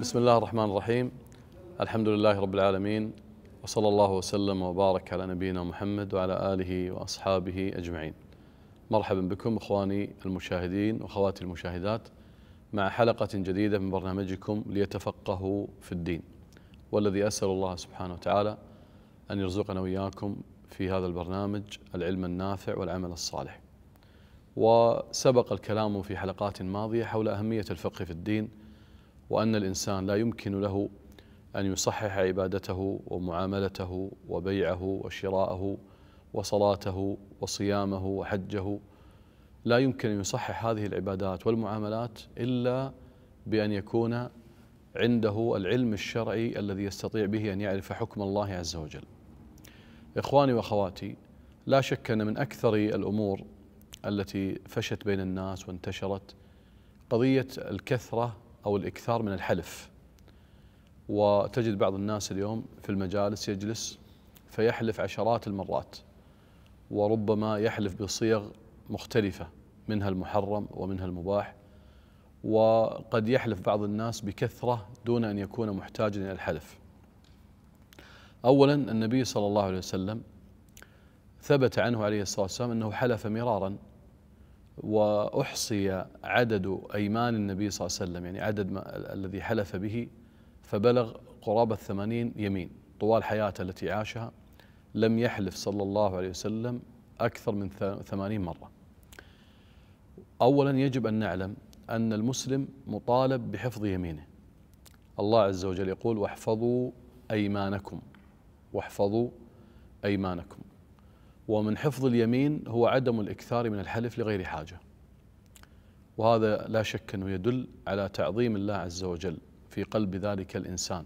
بسم الله الرحمن الرحيم الحمد لله رب العالمين وصلى الله وسلم وبارك على نبينا محمد وعلى آله وأصحابه أجمعين مرحبا بكم أخواني المشاهدين وأخواتي المشاهدات مع حلقة جديدة من برنامجكم ليتفقهوا في الدين والذي أسأل الله سبحانه وتعالى أن يرزقنا وإياكم في هذا البرنامج العلم النافع والعمل الصالح وسبق الكلام في حلقات ماضية حول أهمية الفقه في الدين وأن الإنسان لا يمكن له أن يصحح عبادته ومعاملته وبيعه وشراءه وصلاته وصيامه وحجه لا يمكن أن يصحح هذه العبادات والمعاملات إلا بأن يكون عنده العلم الشرعي الذي يستطيع به أن يعرف حكم الله عز وجل إخواني وأخواتي لا شك أن من أكثر الأمور التي فشت بين الناس وانتشرت قضية الكثرة أو الإكثار من الحلف وتجد بعض الناس اليوم في المجالس يجلس فيحلف عشرات المرات وربما يحلف بصيغ مختلفة منها المحرم ومنها المباح وقد يحلف بعض الناس بكثرة دون أن يكون محتاجا إلى الحلف أولا النبي صلى الله عليه وسلم ثبت عنه عليه الصلاة والسلام أنه حلف مرارا وأحصي عدد أيمان النبي صلى الله عليه وسلم يعني عدد ما الذي حلف به فبلغ قرابة ثمانين يمين طوال حياته التي عاشها لم يحلف صلى الله عليه وسلم أكثر من ثمانين مرة أولا يجب أن نعلم أن المسلم مطالب بحفظ يمينه الله عز وجل يقول واحفظوا أيمانكم واحفظوا أيمانكم ومن حفظ اليمين هو عدم الاكثار من الحلف لغير حاجه. وهذا لا شك انه يدل على تعظيم الله عز وجل في قلب ذلك الانسان.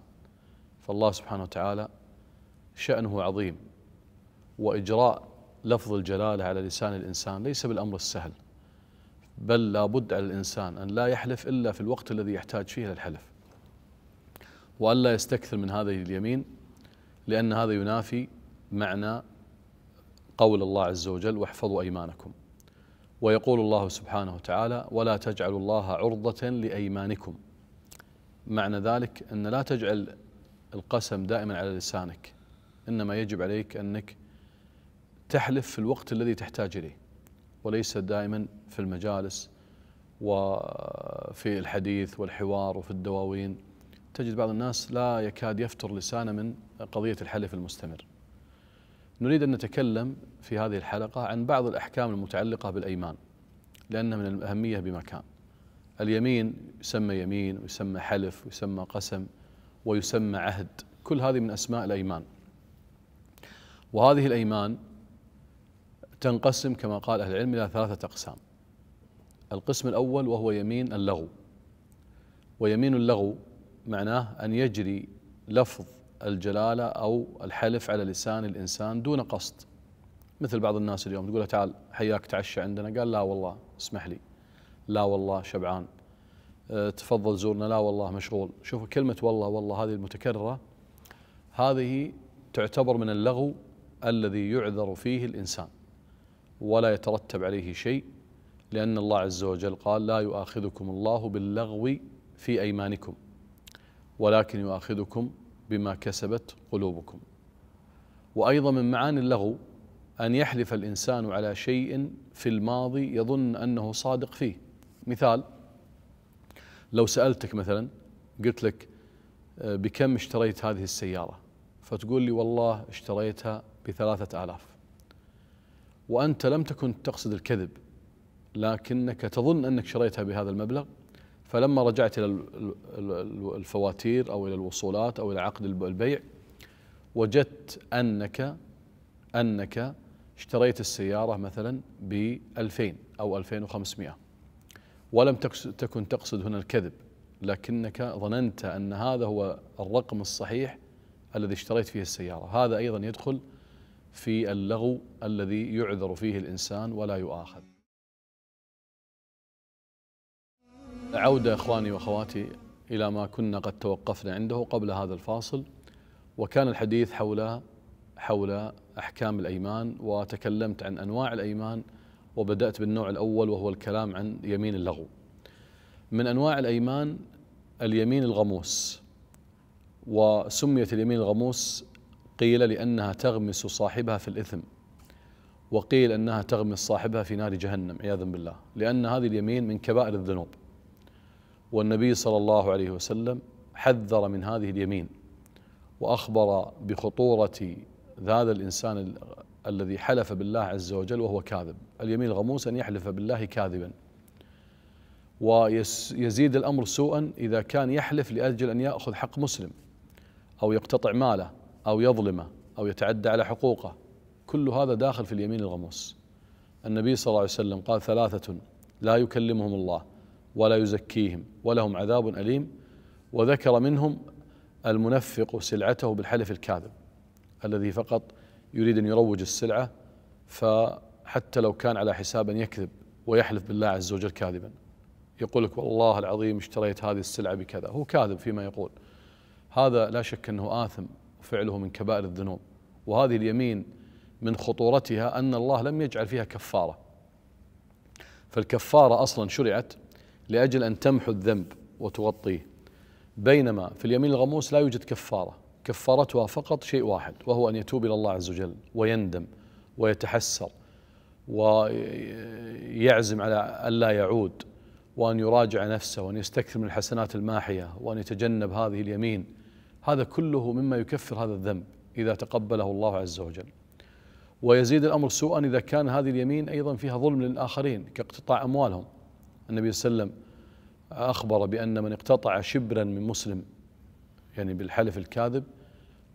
فالله سبحانه وتعالى شانه عظيم واجراء لفظ الجلاله على لسان الانسان ليس بالامر السهل. بل لابد على الانسان ان لا يحلف الا في الوقت الذي يحتاج فيه للحلف. وألا يستكثر من هذه اليمين لأن هذا ينافي معنى قول الله عز وجل واحفظوا ايمانكم ويقول الله سبحانه وتعالى ولا تجعلوا الله عرضه لايمانكم معنى ذلك ان لا تجعل القسم دائما على لسانك انما يجب عليك انك تحلف في الوقت الذي تحتاج اليه وليس دائما في المجالس وفي الحديث والحوار وفي الدواوين تجد بعض الناس لا يكاد يفتر لسانه من قضيه الحلف المستمر نريد أن نتكلم في هذه الحلقة عن بعض الأحكام المتعلقة بالأيمان لأنها من الأهمية بمكان اليمين يسمى يمين ويسمى حلف ويسمى قسم ويسمى عهد كل هذه من أسماء الأيمان وهذه الأيمان تنقسم كما قال أهل العلم إلى ثلاثة أقسام القسم الأول وهو يمين اللغو ويمين اللغو معناه أن يجري لفظ الجلاله او الحلف على لسان الانسان دون قصد مثل بعض الناس اليوم تقول له تعال حياك تعشى عندنا قال لا والله اسمح لي لا والله شبعان أه، تفضل زورنا لا والله مشغول شوفوا كلمه والله والله هذه المتكرره هذه تعتبر من اللغو الذي يعذر فيه الانسان ولا يترتب عليه شيء لأن الله عز وجل قال لا يؤاخذكم الله باللغو في أيمانكم ولكن يؤاخذكم بما كسبت قلوبكم وايضا من معاني اللغو ان يحلف الانسان على شيء في الماضي يظن انه صادق فيه مثال لو سالتك مثلا قلت لك آه، بكم اشتريت هذه السياره فتقول لي والله اشتريتها بثلاثه الاف وانت لم تكن تقصد الكذب لكنك تظن انك شريتها بهذا المبلغ فلما رجعت إلى الفواتير أو إلى الوصولات أو إلى عقد البيع وجدت أنك أنك اشتريت السيارة مثلا ب 2000 أو 2500 ولم تكن تقصد هنا الكذب لكنك ظننت أن هذا هو الرقم الصحيح الذي اشتريت فيه السيارة هذا أيضا يدخل في اللغو الذي يعذر فيه الإنسان ولا يؤاخذ عودة إخواني وأخواتي إلى ما كنا قد توقفنا عنده قبل هذا الفاصل وكان الحديث حول حول أحكام الأيمان وتكلمت عن أنواع الأيمان وبدأت بالنوع الأول وهو الكلام عن يمين اللغو من أنواع الأيمان اليمين الغموس وسميت اليمين الغموس قيل لأنها تغمس صاحبها في الإثم وقيل أنها تغمس صاحبها في نار جهنم عياذا بالله لأن هذه اليمين من كبائر الذنوب والنبي صلى الله عليه وسلم حذر من هذه اليمين واخبر بخطوره هذا الانسان الذي حلف بالله عز وجل وهو كاذب اليمين الغموس ان يحلف بالله كاذبا ويزيد الامر سوءا اذا كان يحلف لاجل ان ياخذ حق مسلم او يقتطع ماله او يظلمه او يتعدى على حقوقه كل هذا داخل في اليمين الغموس النبي صلى الله عليه وسلم قال ثلاثه لا يكلمهم الله ولا يزكيهم ولهم عذاب أليم وذكر منهم المنفق سلعته بالحلف الكاذب الذي فقط يريد أن يروج السلعة فحتى لو كان على حساب أن يكذب ويحلف بالله عز وجل كاذبا يقول لك والله العظيم اشتريت هذه السلعة بكذا هو كاذب فيما يقول هذا لا شك أنه آثم وفعله من كبائر الذنوب وهذه اليمين من خطورتها أن الله لم يجعل فيها كفارة فالكفارة أصلا شرعت لأجل أن تمحو الذنب وتغطيه بينما في اليمين الغموس لا يوجد كفارة كفارتها فقط شيء واحد وهو أن يتوب إلى الله عز وجل ويندم ويتحسر ويعزم على ألا يعود وأن يراجع نفسه وأن يستكثر من الحسنات الماحية وأن يتجنب هذه اليمين هذا كله مما يكفر هذا الذنب إذا تقبله الله عز وجل ويزيد الأمر سوءا إذا كان هذه اليمين أيضا فيها ظلم للآخرين كاقتطاع أموالهم النبي صلى الله عليه وسلم أخبر بأن من اقتطع شبرا من مسلم يعني بالحلف الكاذب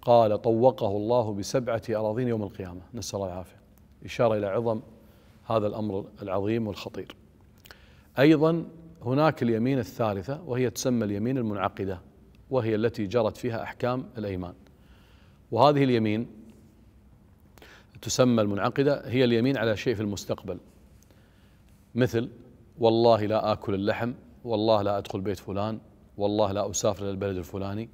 قال طوقه الله بسبعة أراضين يوم القيامة نسأل الله العافية إشارة إلى عظم هذا الأمر العظيم والخطير أيضا هناك اليمين الثالثة وهي تسمى اليمين المنعقدة وهي التي جرت فيها أحكام الأيمان وهذه اليمين تسمى المنعقدة هي اليمين على شيء في المستقبل مثل والله لا آكل اللحم والله لا أدخل بيت فلان والله لا أسافر إلى البلد الفلاني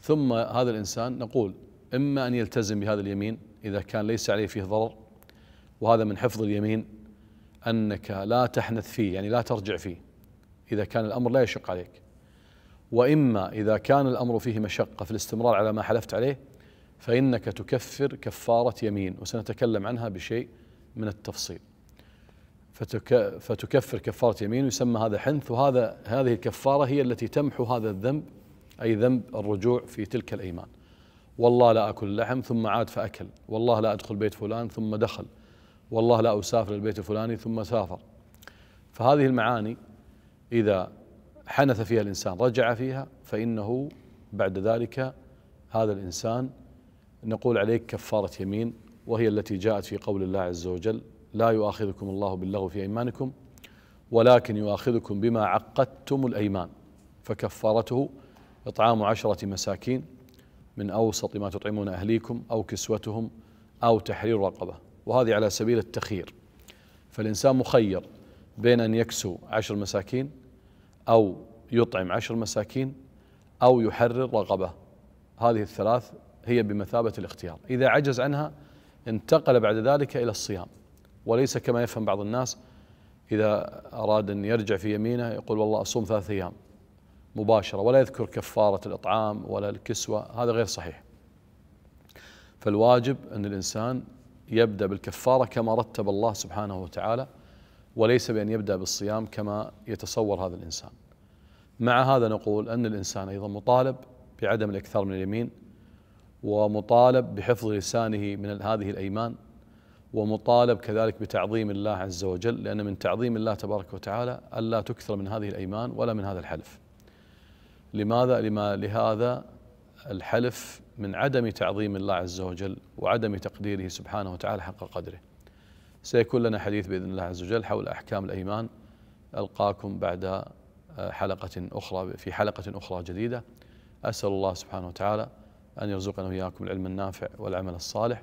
ثم هذا الإنسان نقول إما أن يلتزم بهذا اليمين إذا كان ليس عليه فيه ضرر وهذا من حفظ اليمين أنك لا تحنث فيه يعني لا ترجع فيه إذا كان الأمر لا يشق عليك وإما إذا كان الأمر فيه مشقة في الاستمرار على ما حلفت عليه فإنك تكفر كفارة يمين وسنتكلم عنها بشيء من التفصيل فتك فتكفر كفارة يمين ويسمى هذا حنث وهذا هذه الكفارة هي التي تمحو هذا الذنب أي ذنب الرجوع في تلك الأيمان والله لا أكل اللحم ثم عاد فأكل والله لا أدخل بيت فلان ثم دخل والله لا أسافر البيت الفلاني ثم سافر فهذه المعاني إذا حنث فيها الإنسان رجع فيها فإنه بعد ذلك هذا الإنسان نقول عليك كفارة يمين وهي التي جاءت في قول الله عز وجل لا يؤاخذكم الله باللغو في ايمانكم ولكن يؤاخذكم بما عقدتم الايمان فكفارته اطعام عشره مساكين من اوسط ما تطعمون اهليكم او كسوتهم او تحرير رقبه وهذه على سبيل التخيير فالانسان مخير بين ان يكسو عشر مساكين او يطعم عشر مساكين او يحرر رقبه هذه الثلاث هي بمثابه الاختيار اذا عجز عنها انتقل بعد ذلك الى الصيام وليس كما يفهم بعض الناس إذا أراد أن يرجع في يمينه يقول والله أصوم ثلاثة أيام مباشرة ولا يذكر كفارة الإطعام ولا الكسوة هذا غير صحيح فالواجب أن الإنسان يبدأ بالكفارة كما رتب الله سبحانه وتعالى وليس بأن يبدأ بالصيام كما يتصور هذا الإنسان مع هذا نقول أن الإنسان أيضا مطالب بعدم الإكثار من اليمين ومطالب بحفظ لسانه من هذه الأيمان ومطالب كذلك بتعظيم الله عز وجل لأن من تعظيم الله تبارك وتعالى ألا تكثر من هذه الأيمان ولا من هذا الحلف لماذا؟ لما لهذا الحلف من عدم تعظيم الله عز وجل وعدم تقديره سبحانه وتعالى حق قدره سيكون لنا حديث بإذن الله عز وجل حول أحكام الأيمان ألقاكم بعد آه، حلقة أخرى في حلقة أخرى جديدة أسأل الله سبحانه وتعالى أن يرزقنا وإياكم العلم النافع والعمل الصالح